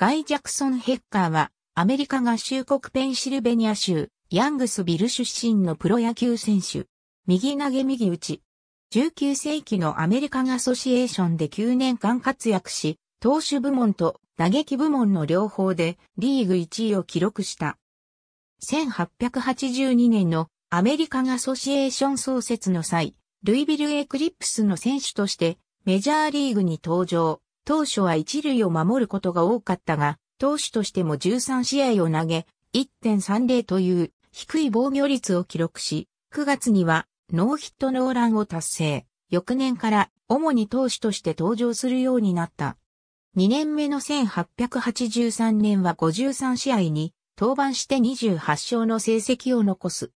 ガイ・ジャクソン・ヘッカーは、アメリカ合衆国ペンシルベニア州、ヤングスビル出身のプロ野球選手。右投げ右打ち。19世紀のアメリカンアソシエーションで9年間活躍し、投手部門と打撃部門の両方でリーグ1位を記録した。1882年のアメリカンアソシエーション創設の際、ルイビルエクリプスの選手としてメジャーリーグに登場。当初は一塁を守ることが多かったが、投手としても13試合を投げ、1.30という低い防御率を記録し、9月にはノーヒットノーランを達成。翌年から主に投手として登場するようになった。2年目の1883年は53試合に登板して28勝の成績を残す。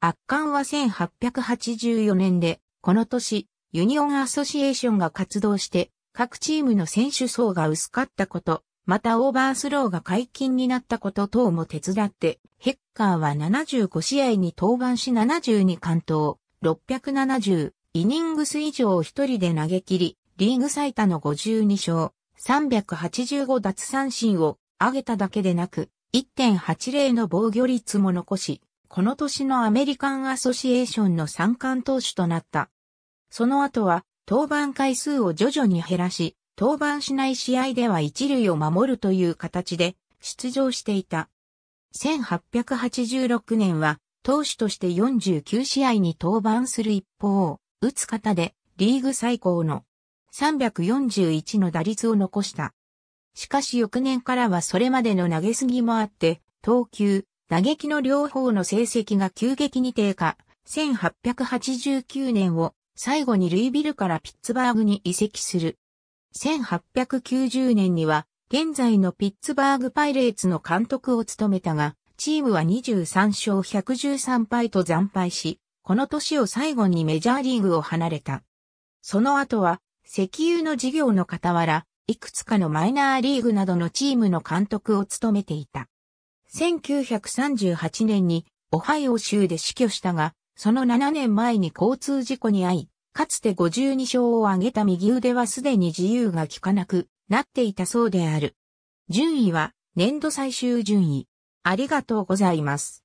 圧巻は1884年で、この年、ユニオンアソシエーションが活動して各チームの選手層が薄かったこと、またオーバースローが解禁になったこと等も手伝って、ヘッカーは75試合に登板し72完投、670イニングス以上を一人で投げ切り、リーグ最多の52勝、385奪三振を上げただけでなく、1.80の防御率も残し、この年のアメリカンアソシエーションの三冠投手となった。その後は、登板回数を徐々に減らし、登板しない試合では一塁を守るという形で出場していた。1886年は投手として49試合に登板する一方、打つ方でリーグ最高の341の打率を残した。しかし翌年からはそれまでの投げすぎもあって、投球、打撃の両方の成績が急激に低下。1889年を最後にルイビルからピッツバーグに移籍する。1890年には、現在のピッツバーグパイレーツの監督を務めたが、チームは23勝113敗と惨敗し、この年を最後にメジャーリーグを離れた。その後は、石油の事業の傍ら、いくつかのマイナーリーグなどのチームの監督を務めていた。1938年にオハイオ州で死去したが、その7年前に交通事故に遭い、かつて52勝を挙げた右腕はすでに自由が効かなくなっていたそうである。順位は年度最終順位。ありがとうございます。